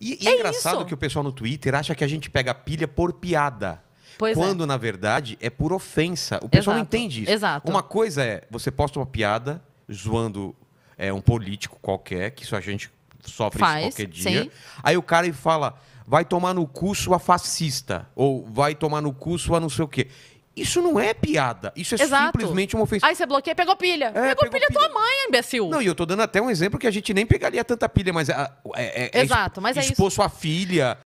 E, e é, engraçado isso. que o pessoal no Twitter acha que a gente pega pilha por piada. Pois é. quando, é. na verdade, é por ofensa. O pessoal Exato. não entende isso. Exato. Uma coisa é, você posta uma piada zoando é, um político qualquer, que isso a gente sofre Faz, qualquer dia. Sim. Aí o cara fala, vai tomar no cu sua fascista, ou vai tomar no cu sua não sei o quê. Isso não é piada. Isso é Exato. simplesmente uma ofensa. Aí você bloqueia, pegou pilha. É, pegou, pegou pilha, pilha tua mãe, imbecil. Não, e eu tô dando até um exemplo que a gente nem pegaria tanta pilha, mas. Ah, é, é, é, Exato, mas é expôs isso. sua filha